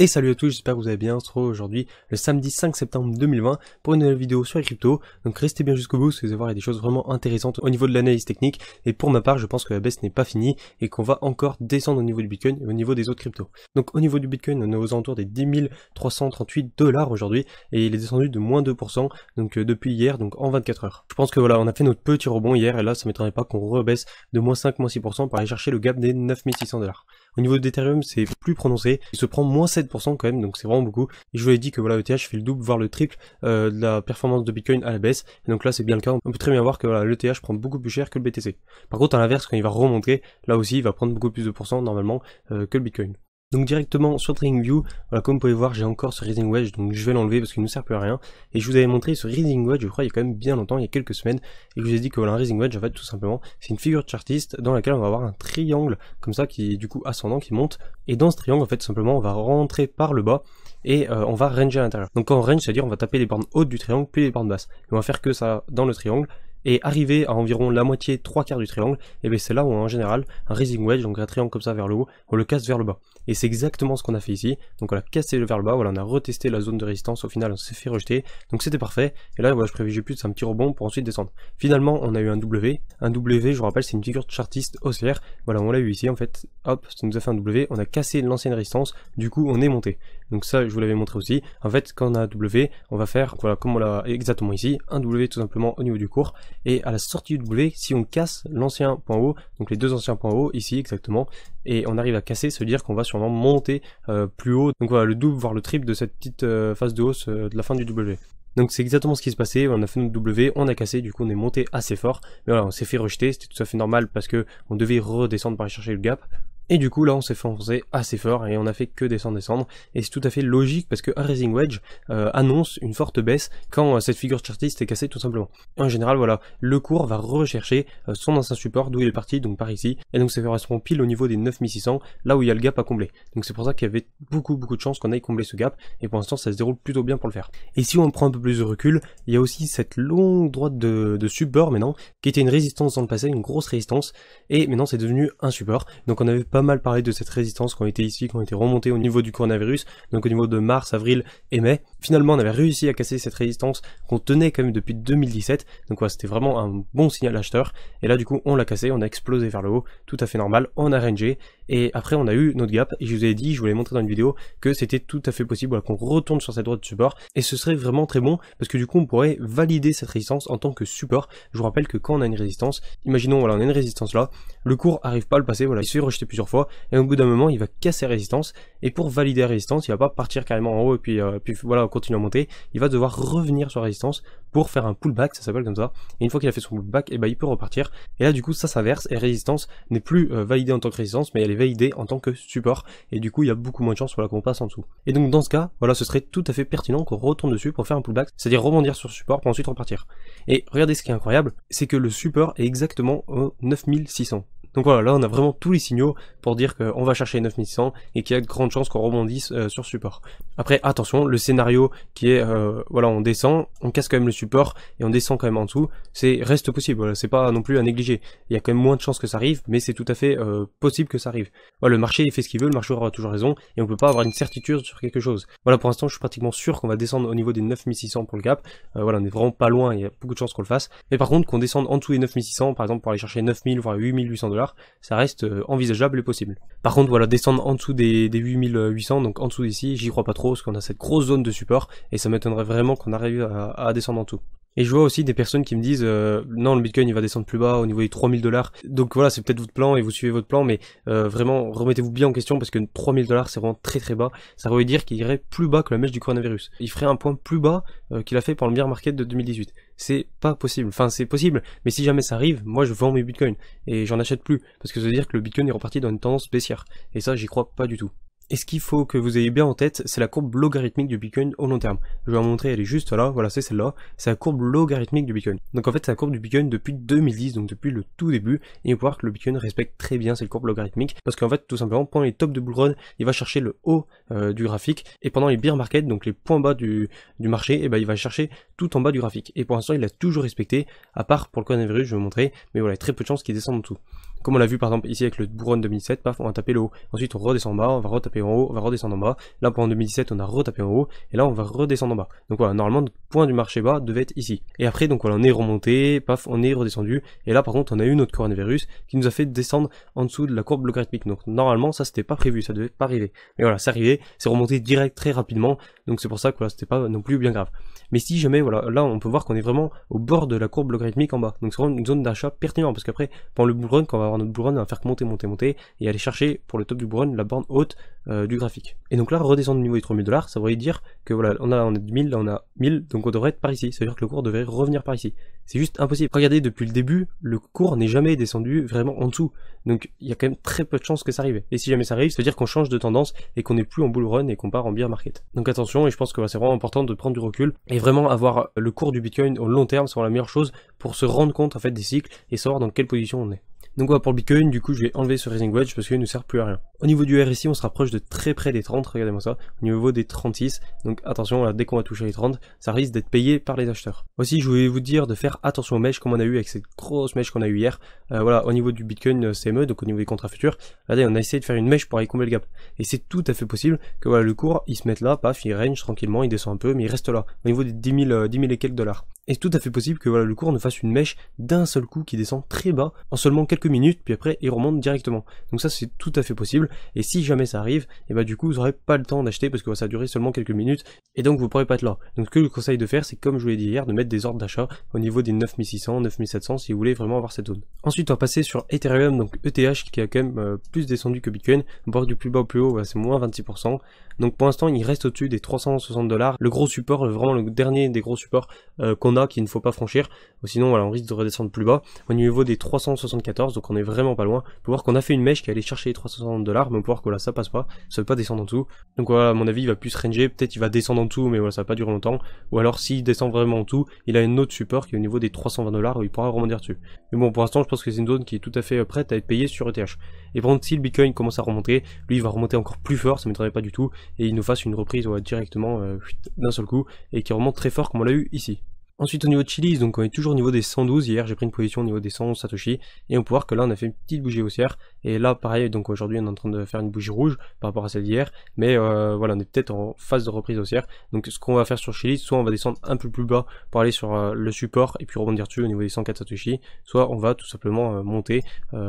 Et salut à tous, j'espère que vous allez bien, on se retrouve aujourd'hui le samedi 5 septembre 2020 pour une nouvelle vidéo sur les cryptos. Donc restez bien jusqu'au bout parce que vous allez voir des choses vraiment intéressantes au niveau de l'analyse technique. Et pour ma part, je pense que la baisse n'est pas finie et qu'on va encore descendre au niveau du Bitcoin et au niveau des autres cryptos. Donc au niveau du Bitcoin, on est aux alentours des 10 338 dollars aujourd'hui et il est descendu de moins 2% donc euh, depuis hier, donc en 24 heures. Je pense que voilà, on a fait notre petit rebond hier et là ça m'étonnerait pas qu'on rebaisse de moins 5, moins 6% pour aller chercher le gap des 9600 dollars. Au niveau d'Ethereum, c'est plus prononcé. Il se prend moins 7% quand même, donc c'est vraiment beaucoup. Et je vous ai dit que voilà, ETH fait le double, voire le triple euh, de la performance de Bitcoin à la baisse. Et donc là, c'est bien le cas. On peut très bien voir que voilà, l'ETH prend beaucoup plus cher que le BTC. Par contre, à l'inverse, quand il va remonter, là aussi, il va prendre beaucoup plus de pourcents normalement euh, que le Bitcoin. Donc directement sur TradingView, comme vous pouvez voir, j'ai encore ce Rising Wedge, donc je vais l'enlever parce qu'il ne sert plus à rien. Et je vous avais montré ce Rising Wedge, je crois, il y a quand même bien longtemps, il y a quelques semaines, et je vous ai dit que voilà, un Rising Wedge, en fait, tout simplement, c'est une figure chartiste dans laquelle on va avoir un triangle, comme ça, qui est du coup ascendant, qui monte. Et dans ce triangle, en fait, simplement, on va rentrer par le bas, et euh, on va ranger à l'intérieur. Donc quand on range, c'est-à-dire on va taper les bornes hautes du triangle, puis les bornes basses. Et on va faire que ça dans le triangle, et arriver à environ la moitié, trois quarts du triangle, et bien c'est là où en général un rising wedge, donc un triangle comme ça vers le haut, on le casse vers le bas. Et c'est exactement ce qu'on a fait ici, donc on a cassé vers le bas, voilà on a retesté la zone de résistance, au final on s'est fait rejeter, donc c'était parfait, et là je prévisais plus de un petit rebond pour ensuite descendre. Finalement on a eu un W, un W je vous rappelle c'est une figure de chartiste haussière, voilà on l'a eu ici en fait, hop ça nous a fait un W, on a cassé l'ancienne résistance, du coup on est monté. Donc ça je vous l'avais montré aussi, en fait quand on a un W, on va faire, voilà comme on l'a exactement ici, un W tout simplement au niveau du cours, et à la sortie du W, si on casse l'ancien point haut, donc les deux anciens points hauts ici exactement, et on arrive à casser, se dire qu'on va sûrement monter euh, plus haut, donc voilà le double voire le triple de cette petite euh, phase de hausse euh, de la fin du W. Donc c'est exactement ce qui se passait, on a fait notre W, on a cassé, du coup on est monté assez fort, mais voilà, on s'est fait rejeter, c'était tout à fait normal parce que on devait redescendre pour aller chercher le gap, et du coup, là, on s'est fait assez fort et on a fait que descendre, descendre. Et c'est tout à fait logique parce que un Raising Wedge euh, annonce une forte baisse quand euh, cette figure chartiste est cassée, tout simplement. En général, voilà, le cours va rechercher euh, son ancien support d'où il est parti, donc par ici. Et donc, ça correspond pile au niveau des 9600, là où il y a le gap à combler. Donc, c'est pour ça qu'il y avait beaucoup, beaucoup de chances qu'on aille combler ce gap. Et pour l'instant, ça se déroule plutôt bien pour le faire. Et si on prend un peu plus de recul, il y a aussi cette longue droite de, de support maintenant, qui était une résistance dans le passé, une grosse résistance. Et maintenant, c'est devenu un support. Donc, on n'avait pas mal parlé de cette résistance qui ont été ici, qui ont été au niveau du coronavirus, donc au niveau de mars, avril et mai. Finalement, on avait réussi à casser cette résistance qu'on tenait quand même depuis 2017, donc c'était vraiment un bon signal acheteur. Et là, du coup, on l'a cassé, on a explosé vers le haut, tout à fait normal, on a rangé, et après, on a eu notre gap, et je vous ai dit, je vous l'ai montré dans une vidéo, que c'était tout à fait possible qu'on retourne sur cette droite de support, et ce serait vraiment très bon, parce que du coup, on pourrait valider cette résistance en tant que support. Je vous rappelle que quand on a une résistance, imaginons, voilà, on a une résistance là, le cours arrive pas à le passer, voilà, il se fait rejeter plusieurs fois, et au bout d'un moment, il va casser la résistance, et pour valider la résistance, il va pas partir carrément en haut, et puis, euh, puis voilà, continuer à monter, il va devoir revenir sur la résistance pour faire un pullback, ça s'appelle comme ça, et une fois qu'il a fait son pullback, et eh ben, il peut repartir, et là, du coup, ça s'inverse, et résistance n'est plus euh, validée en tant que résistance, mais elle est idée en tant que support, et du coup il y a beaucoup moins de chances pour qu'on passe en dessous. Et donc dans ce cas, voilà, ce serait tout à fait pertinent qu'on retourne dessus pour faire un pullback, c'est-à-dire rebondir sur support pour ensuite repartir. Et regardez ce qui est incroyable, c'est que le support est exactement au 9600. Donc voilà, là on a vraiment tous les signaux pour dire qu'on va chercher 9600 et qu'il y a de grandes chances qu'on rebondisse euh, sur support. Après attention, le scénario qui est euh, voilà on descend, on casse quand même le support et on descend quand même en dessous, c'est reste possible, voilà, c'est pas non plus à négliger. Il y a quand même moins de chances que ça arrive, mais c'est tout à fait euh, possible que ça arrive. Voilà, le marché fait ce qu'il veut, le marché aura toujours raison et on peut pas avoir une certitude sur quelque chose. Voilà pour l'instant je suis pratiquement sûr qu'on va descendre au niveau des 9600 pour le cap. voilà, on est vraiment pas loin, il y a beaucoup de chances qu'on le fasse. Mais par contre qu'on descende en dessous des 9600 par exemple pour aller chercher 9000 voire 8800 dollars ça reste euh, envisageable et possible. Par contre, voilà, descendre en dessous des, 8800, donc en dessous d'ici, j'y crois pas trop, parce qu'on a cette grosse zone de support, et ça m'étonnerait vraiment qu'on arrive à, à descendre en dessous. Et je vois aussi des personnes qui me disent euh, non, le Bitcoin il va descendre plus bas au niveau des 3000 dollars. Donc voilà, c'est peut-être votre plan et vous suivez votre plan, mais euh, vraiment remettez-vous bien en question parce que 3000 dollars c'est vraiment très très bas. Ça veut dire qu'il irait plus bas que la mèche du coronavirus. Il ferait un point plus bas euh, qu'il a fait pendant le meilleur market de 2018. C'est pas possible. Enfin, c'est possible, mais si jamais ça arrive, moi je vends mes Bitcoins et j'en achète plus parce que ça veut dire que le Bitcoin est reparti dans une tendance baissière. Et ça, j'y crois pas du tout. Et ce qu'il faut que vous ayez bien en tête, c'est la courbe logarithmique du Bitcoin au long terme. Je vais vous montrer, elle est juste là, voilà, c'est celle-là. C'est la courbe logarithmique du Bitcoin. Donc en fait, c'est la courbe du Bitcoin depuis 2010, donc depuis le tout début. Et vous voir que le Bitcoin respecte très bien cette courbe logarithmique, parce qu'en fait, tout simplement, pendant les tops de bull run, il va chercher le haut euh, du graphique, et pendant les bear market, donc les points bas du, marché, et eh ben il va chercher tout en bas du graphique. Et pour l'instant, il l'a toujours respecté, à part pour le coronavirus, je vais vous montrer, mais voilà, très peu de chances qu'il descende en dessous. Comme on l'a vu par exemple ici avec le bourron 2017, paf, on a tapé le haut. Ensuite on redescend en bas, on va retaper en haut, on va redescendre en bas. Là pour en 2017 on a retapé en haut et là on va redescendre en bas. Donc voilà, normalement le point du marché bas devait être ici. Et après donc voilà, on est remonté, paf, on est redescendu. Et là par contre on a eu notre coronavirus qui nous a fait descendre en dessous de la courbe logarithmique. Donc normalement ça c'était pas prévu, ça devait pas arriver. Mais voilà, c'est arrivé, c'est remonté direct très rapidement. Donc c'est pour ça que voilà, c'était pas non plus bien grave. Mais si jamais, voilà, là on peut voir qu'on est vraiment au bord de la courbe logarithmique en bas. Donc c'est vraiment une zone d'achat pertinente parce qu'après, pendant le bull quand on va avoir notre bull on va faire monter, monter, monter et aller chercher pour le top du bull la borne haute euh, du graphique. Et donc là, redescendre au niveau des 3000 dollars, ça voudrait dire que voilà, on a, on 1000, on a 1000, donc on devrait être par ici. Ça veut dire que le cours devrait revenir par ici. C'est juste impossible. Regardez, depuis le début, le cours n'est jamais descendu vraiment en dessous. Donc il y a quand même très peu de chances que ça arrive. Et si jamais ça arrive, ça veut dire qu'on change de tendance et qu'on n'est plus en bull run et qu'on part en bear market. Donc attention, et je pense que c'est vraiment important de prendre du recul et vraiment avoir le cours du Bitcoin au long terme, c'est la meilleure chose pour se rendre compte en fait des cycles et savoir dans quelle position on est. Donc voilà pour le Bitcoin, du coup je vais enlever ce Raising Wedge parce qu'il ne sert plus à rien. Au niveau du RSI, on se rapproche de très près des 30, regardez-moi ça, au niveau des 36. Donc attention, là, dès qu'on va toucher les 30, ça risque d'être payé par les acheteurs. Aussi, je voulais vous dire de faire attention aux mèches comme on a eu avec cette grosse mèche qu'on a eu hier. Euh, voilà, au niveau du Bitcoin euh, CME, donc au niveau des contrats futurs, regardez, on a essayé de faire une mèche pour aller combler le gap. Et c'est tout à fait possible que voilà, le cours, il se mette là, paf, il range tranquillement, il descend un peu, mais il reste là, au niveau des 10 000, euh, et quelques dollars. Et c'est tout à fait possible que voilà, le cours ne fasse une mèche d'un seul coup qui descend très bas en seulement quelques minutes, puis après il remonte directement. Donc ça c'est tout à fait possible, et si jamais ça arrive, et eh bah ben, du coup vous n'aurez pas le temps d'acheter parce que ça va durer seulement quelques minutes, et donc vous pourrez pas être là. Donc ce que je vous conseille de faire, c'est comme je vous l'ai dit hier, de mettre des ordres d'achat au niveau des 9600, 9700 si vous voulez vraiment avoir cette zone. Ensuite on va passer sur Ethereum, donc ETH qui a quand même euh, plus descendu que Bitcoin, voir du plus bas au plus haut, c'est moins 26%. Donc pour l'instant il reste au-dessus des 360 dollars, le gros support, euh, vraiment le dernier des gros supports euh, qu'on a qu'il ne faut pas franchir, sinon voilà, on risque de redescendre plus bas, au niveau des 374, donc on est vraiment pas loin. Pour voir qu'on a fait une mèche qui allait chercher les 360 dollars, mais on peut voir que là ça passe pas, ça veut pas descendre en tout. Donc voilà, à mon avis il va plus ranger, peut-être il va descendre en tout, mais voilà, ça va pas durer longtemps. Ou alors s'il descend vraiment en tout, il a une autre support qui est au niveau des 320 dollars où il pourra remonter dessus. Mais bon, pour l'instant je pense que c'est une zone qui est tout à fait euh, prête à être payée sur ETH. Et par contre si le Bitcoin commence à remonter, lui il va remonter encore plus fort, ça m'étonnerait pas du tout, et il nous fasse une reprise directement euh, d'un seul coup, et qui remonte très fort comme on l'a eu ici. Ensuite au niveau de Chili, donc on est toujours au niveau des 112, hier j'ai pris une position au niveau des 111 Satoshi, et on peut voir que là on a fait une petite bougie haussière, et là pareil, donc aujourd'hui on est en train de faire une bougie rouge par rapport à celle d'hier, mais euh, voilà on est peut-être en phase de reprise haussière, donc ce qu'on va faire sur Chili, soit on va descendre un peu plus bas pour aller sur euh, le support et puis rebondir dessus au niveau des 104 Satoshi, soit on va tout simplement euh, monter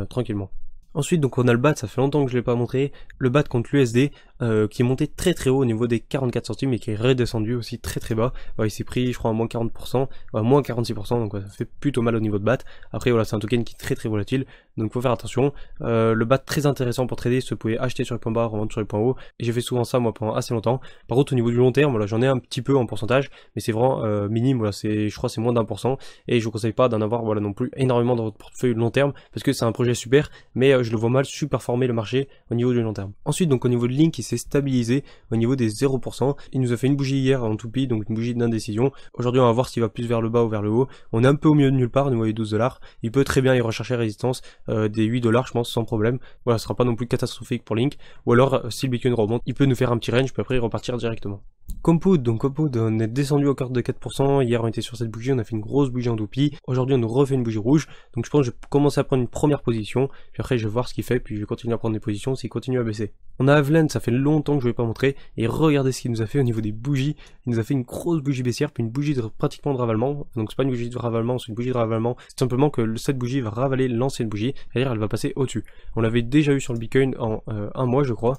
tranquillement. Ensuite, donc on a le BAT, ça fait longtemps que je ne l'ai pas montré. Le BAT contre l'USD, euh, qui est monté très très haut au niveau des 44 centimes et qui est redescendu aussi très très bas. il s'est pris, je crois, à moins 40%, à moins 46%, donc ça fait plutôt mal au niveau de BAT. Après, voilà, c'est un token qui est très très volatile, donc faut faire attention. Euh, le BAT très intéressant pour trader, se pouvait acheter sur les points bas, revendre sur les points hauts. Et j'ai fait souvent ça moi pendant assez longtemps. Par contre, au niveau du long terme, voilà, j'en ai un petit peu en pourcentage, mais c'est vraiment euh, minime. Voilà, c'est, je crois, c'est moins d'un pour cent. Et je vous conseille pas d'en avoir, voilà, non plus énormément dans votre portefeuille long terme, parce que c'est un projet super, mais je le vois mal superformer le marché au niveau du long terme. Ensuite, donc au niveau de Link, s'est stabilisé au niveau des 0%. Il nous a fait une bougie hier en toupie donc une bougie d'indécision. Aujourd'hui, on va voir s'il va plus vers le bas ou vers le haut. On est un peu au milieu de nulle part, nous voyez 12 dollars. Il peut très bien y rechercher résistance euh, des 8 dollars, je pense, sans problème. Voilà, ce sera pas non plus catastrophique pour Link. Ou alors, euh, si le Bitcoin remonte, il peut nous faire un petit range, puis après repartir directement. compo donc Compound, on est descendu au quart de 4%. Hier, on était sur cette bougie, on a fait une grosse bougie en toupie Aujourd'hui, on nous refait une bougie rouge. Donc, je pense que je commence à prendre une première position. Puis après, je vais voir ce qu'il fait. Puis, je vais continuer à prendre des positions s'il continue à baisser. On a Avlen, ça fait longtemps que je ne vais pas montrer. Et regardez ce qu'il nous a fait au niveau des bougies. Il nous a fait une grosse bougie baissière, puis une bougie de, pratiquement de ravalement. Donc c'est pas une bougie de ravalement, c'est une bougie de ravalement. simplement que cette bougie va ravaler l'ancienne bougie, c'est-à-dire elle va passer au-dessus. On l'avait déjà eu sur le Bitcoin en euh, un mois, je crois.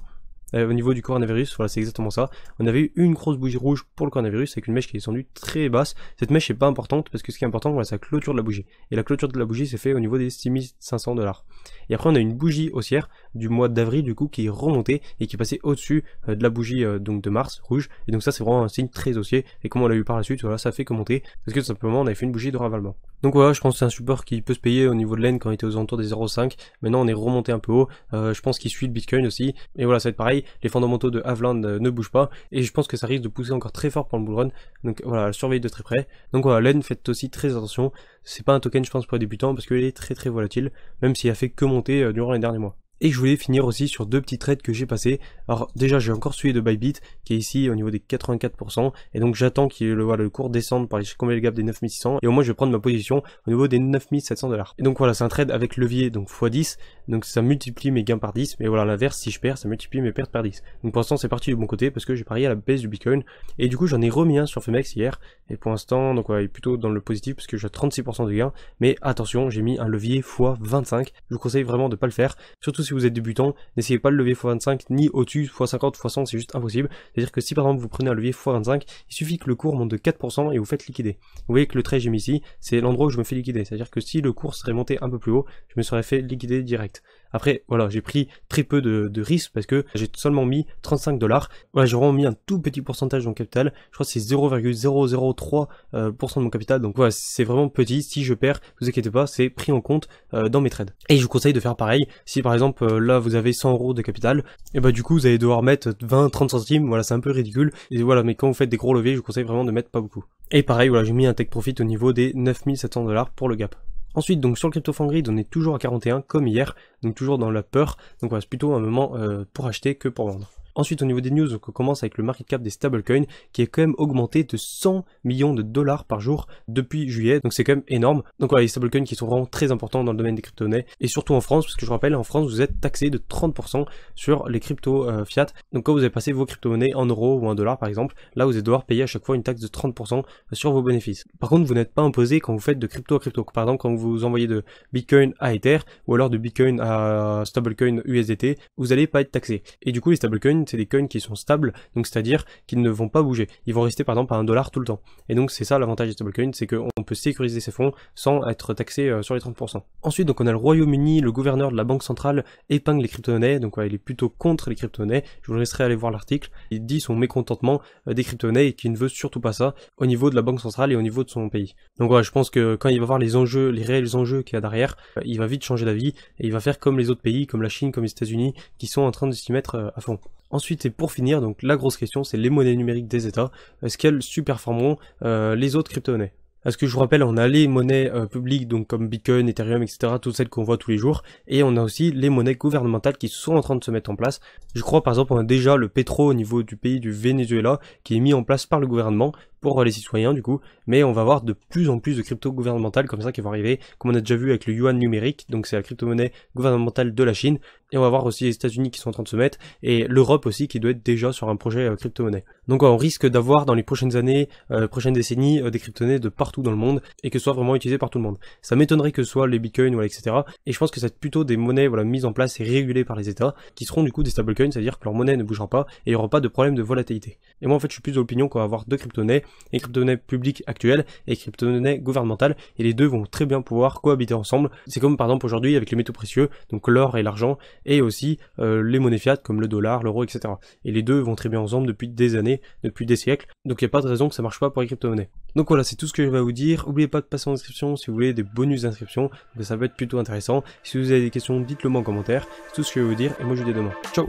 Euh, au niveau du coronavirus, voilà, c'est exactement ça. On avait eu une grosse bougie rouge pour le coronavirus avec une mèche qui est descendue très basse. Cette mèche n'est pas importante parce que ce qui est important, voilà, c'est la clôture de la bougie. Et la clôture de la bougie, s'est fait au niveau des 6500 dollars. Et après, on a une bougie haussière du mois d'avril, du coup, qui est remontée et qui est passée au-dessus euh, de la bougie euh, donc de mars rouge. Et donc ça, c'est vraiment un signe très haussier. Et comme on l'a eu par la suite, voilà, ça fait commenter parce que tout simplement, on avait fait une bougie de ravalement. Donc voilà, je pense que c'est un support qui peut se payer au niveau de l'aine quand il était aux alentours des 0,5. Maintenant, on est remonté un peu haut. je pense qu'il suit le Bitcoin aussi. Et voilà, ça va être pareil les fondamentaux de Havland euh, ne bougent pas, et je pense que ça risque de pousser encore très fort pour le bullrun donc voilà, surveille de très près. Donc voilà, Len, faites aussi très attention, c'est pas un token je pense pour les débutants, parce qu'il est très très volatile, même s'il a fait que monter euh, durant les derniers mois. Et je voulais finir aussi sur deux petits trades que j'ai passés. Alors déjà j'ai encore suivi de Bybit qui est ici au niveau des 84% et donc j'attends qu'il le, voit le cours descende par les combien le gap des 9600 et au moins je vais prendre ma position au niveau des 9700 dollars. Et donc voilà c'est un trade avec levier donc x10 donc ça multiplie mes gains par 10 mais voilà l'inverse si je perds ça multiplie mes pertes par 10. Donc pour l'instant c'est parti du bon côté parce que j'ai parié à la baisse du Bitcoin et du coup j'en ai remis un sur Femex hier et pour l'instant donc voilà, il est plutôt dans le positif parce que j'ai 36% de gains mais attention j'ai mis un levier x25 je vous conseille vraiment de pas le faire surtout si si vous êtes débutant, n'essayez pas le levier x25 ni au-dessus x50, x100, c'est juste impossible. C'est-à-dire que si par exemple vous prenez un levier x25, il suffit que le cours monte de 4% et vous faites liquider. Vous voyez que le trait j'ai mis ici, c'est l'endroit où je me fais liquider. C'est-à-dire que si le cours serait monté un peu plus haut, je me serais fait liquider direct. Après, voilà, j'ai pris très peu de, de risques parce que j'ai seulement mis 35 dollars. Voilà, j'ai vraiment mis un tout petit pourcentage de mon capital. Je crois que c'est 0,003% euh, de mon capital. Donc voilà, c'est vraiment petit. Si je perds, vous inquiétez pas, c'est pris en compte euh, dans mes trades. Et je vous conseille de faire pareil. Si par exemple, euh, là, vous avez 100 euros de capital, et eh bah ben, du coup, vous allez devoir mettre 20, 30 centimes. Voilà, c'est un peu ridicule. Et voilà, mais quand vous faites des gros leviers, je vous conseille vraiment de mettre pas beaucoup. Et pareil, voilà, j'ai mis un take profit au niveau des 9700 dollars pour le gap. Ensuite, donc sur le crypto grid, on est toujours à 41 comme hier, donc toujours dans la peur. Donc on reste plutôt un moment euh, pour acheter que pour vendre. Ensuite, au niveau des news, on commence avec le market cap des stablecoins qui est quand même augmenté de 100 millions de dollars par jour depuis juillet. Donc c'est quand même énorme. Donc voilà, les stablecoins qui sont vraiment très importants dans le domaine des crypto-monnaies et surtout en France, parce que je vous rappelle, en France, vous êtes taxé de 30% sur les crypto euh, fiat. Donc quand vous avez passé vos crypto-monnaies en euros ou en dollars par exemple, là vous allez devoir payer à chaque fois une taxe de 30% sur vos bénéfices. Par contre, vous n'êtes pas imposé quand vous faites de crypto à crypto. Par exemple, quand vous envoyez de Bitcoin à Ether ou alors de Bitcoin à stablecoin USDT, vous n'allez pas être taxé. Et du coup, les stablecoins c'est des coins qui sont stables, donc c'est-à-dire qu'ils ne vont pas bouger. Ils vont rester par exemple à un dollar tout le temps. Et donc c'est ça l'avantage des stablecoins, c'est qu'on peut sécuriser ses fonds sans être taxé euh, sur les 30%. Ensuite, donc on a le Royaume-Uni, le gouverneur de la banque centrale épingle les crypto-monnaies, donc il est plutôt contre les crypto-monnaies. Je vous laisserai aller voir l'article. Il dit son mécontentement euh, des crypto-monnaies et qu'il ne veut surtout pas ça au niveau de la banque centrale et au niveau de son pays. Donc voilà, je pense que quand il va voir les enjeux, les réels enjeux qu'il y a derrière, euh, il va vite changer d'avis et il va faire comme les autres pays, comme la Chine, comme les États-Unis, qui sont en train de s'y mettre à fond. Ensuite, et pour finir, donc la grosse question, c'est les monnaies numériques des États. Est-ce qu'elles superformeront euh, les autres crypto-monnaies à ce que je vous rappelle, on a les monnaies euh, publiques, donc comme Bitcoin, Ethereum, etc., toutes celles qu'on voit tous les jours, et on a aussi les monnaies gouvernementales qui sont en train de se mettre en place. Je crois par exemple, on a déjà le pétro au niveau du pays du Venezuela qui est mis en place par le gouvernement, pour euh, les citoyens du coup, mais on va avoir de plus en plus de crypto gouvernementales comme ça qui vont arriver, comme on a déjà vu avec le yuan numérique, donc c'est la crypto-monnaie gouvernementale de la Chine, et on va voir aussi les États-Unis qui sont en train de se mettre, et l'Europe aussi qui doit être déjà sur un projet euh, crypto-monnaie. Donc on risque d'avoir dans les prochaines années, euh, prochaines décennies, des crypto-monnaies de partout dans le monde, et que ce soit vraiment utilisé par tout le monde. Ça m'étonnerait que ce soit les bitcoins, ou etc. Et je pense que c'est plutôt des monnaies voilà, mises en place et régulées par les États, qui seront du coup des stablecoins, c'est-à-dire que leur monnaie ne bougera pas, et il n'y aura pas de problème de volatilité. Et moi en fait je suis plus de l'opinion qu'on va avoir deux crypto-monnaies, et crypto monnaies publiques actuelles et crypto monnaies gouvernementales et les deux vont très bien pouvoir cohabiter ensemble. C'est comme par exemple aujourd'hui avec les métaux précieux, donc l'or et l'argent et aussi euh, les monnaies fiat comme le dollar, l'euro, etc. Et les deux vont très bien ensemble depuis des années, depuis des siècles, donc il n'y a pas de raison que ça marche pas pour les crypto-monnaies. Donc voilà, c'est tout ce que je vais vous dire. N'oubliez pas de passer en description si vous voulez des bonus d'inscription, ça peut être plutôt intéressant. Si vous avez des questions, dites-le moi en commentaire. C'est tout ce que je vais vous dire et moi je vous dis demain. Ciao